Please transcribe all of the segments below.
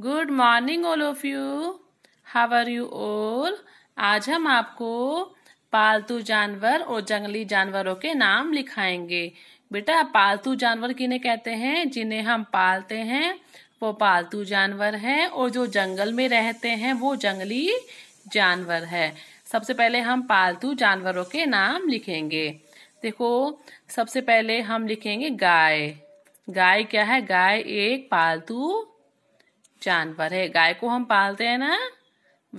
good morning all of you how are you all आज हम आपको पालतू जानवर और जंगली जानवरों के नाम लिखाएंगे बेटा पालतू जानवर किन्हें कहते हैं जिन्हें हम पालते हैं वो पालतू जानवर है और जो जंगल में रहते हैं वो जंगली जानवर है सबसे पहले हम पालतू जानवरों के नाम लिखेंगे देखो सबसे पहले हम लिखेंगे गाय गाय क्या है गाय एक पालतू जानवर है गाय को हम पालते हैं ना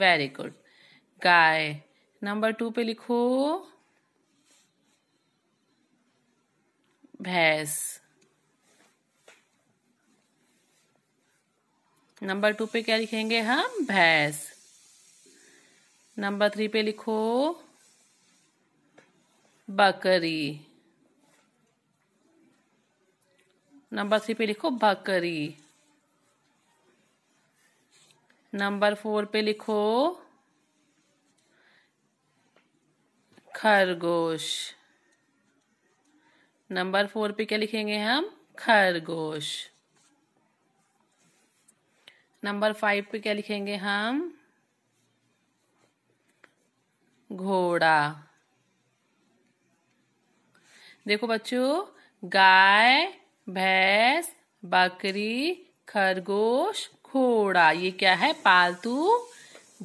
वेरी गुड गाय नंबर टू पे लिखो भैंस नंबर टू पे क्या लिखेंगे हम भैंस नंबर थ्री पे लिखो बकरी नंबर थ्री पे लिखो बकरी नंबर फोर पे लिखो खरगोश नंबर फोर पे क्या लिखेंगे हम खरगोश नंबर फाइव पे क्या लिखेंगे हम घोड़ा देखो बच्चों गाय भैंस बकरी खरगोश घोड़ा ये क्या है पालतू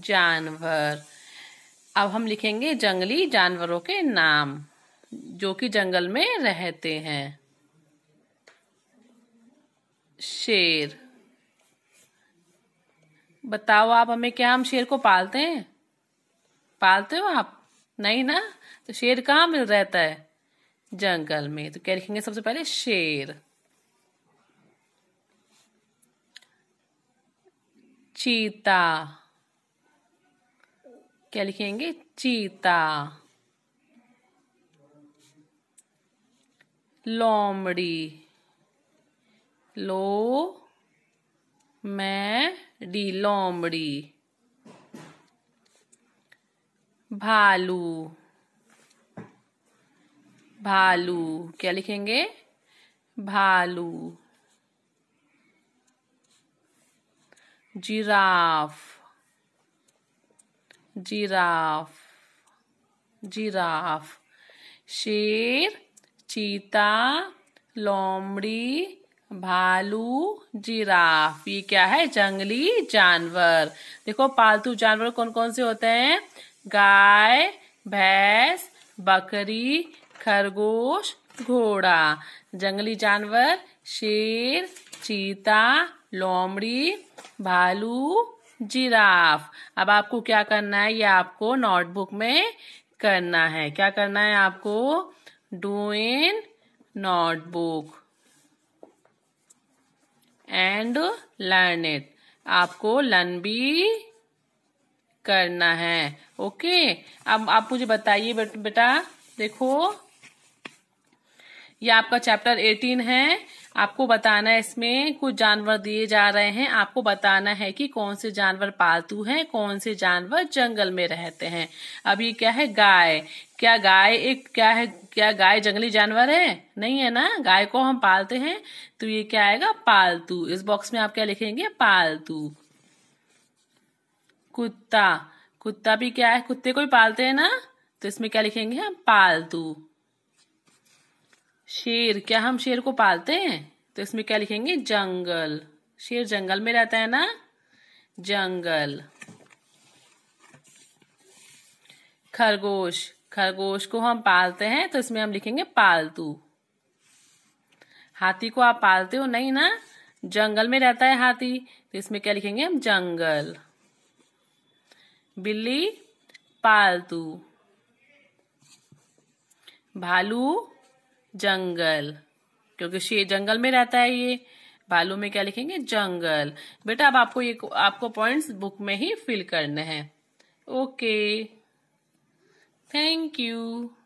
जानवर अब हम लिखेंगे जंगली जानवरों के नाम जो कि जंगल में रहते हैं शेर बताओ आप हमें क्या हम शेर को पालते हैं पालते हो आप नहीं ना तो शेर कहाँ मिल रहता है जंगल में तो क्या लिखेंगे सबसे पहले शेर चीता क्या लिखेंगे चीता लोमड़ी लो मैं डी लोमड़ी भालू भालू क्या लिखेंगे भालू giraffe giraffe giraffe शेर चीता लोमड़ी भालू जिराफ ये क्या है जंगली जानवर देखो पालतू जानवर कौन कौन से होते हैं गाय भैंस बकरी खरगोश घोड़ा जंगली जानवर शेर चीता लोमड़ी भालू जिराफ अब आपको क्या करना है ये आपको नोटबुक में करना है क्या करना है आपको do in notebook and learn it आपको लर्न भी करना है ओके अब आप मुझे बताइए बेट, बेटा देखो ये आपका चैप्टर एटीन है आपको बताना है इसमें कुछ जानवर दिए जा रहे हैं आपको बताना है कि कौन से जानवर पालतू हैं कौन से जानवर जंगल में रहते हैं अब ये क्या है गाय क्या गाय एक क्या है क्या गाय जंगली जानवर है नहीं है ना गाय को हम पालते हैं तो ये क्या आएगा पालतू इस बॉक्स में आप क्या लिखेंगे पालतू कुत्ता कुत्ता भी क्या है कुत्ते को भी पालते हैं ना तो इसमें क्या लिखेंगे हम पालतू शेर क्या हम शेर को पालते हैं तो इसमें क्या लिखेंगे जंगल शेर जंगल में रहता है ना जंगल खरगोश खरगोश को हम पालते हैं तो इसमें हम लिखेंगे पालतू हाथी को आप पालते हो नहीं ना जंगल में रहता है हाथी तो इसमें क्या लिखेंगे हम जंगल बिल्ली पालतू भालू जंगल क्योंकि शेर जंगल में रहता है ये भालू में क्या लिखेंगे जंगल बेटा अब आपको ये आपको पॉइंट्स बुक में ही फिल करने हैं ओके थैंक यू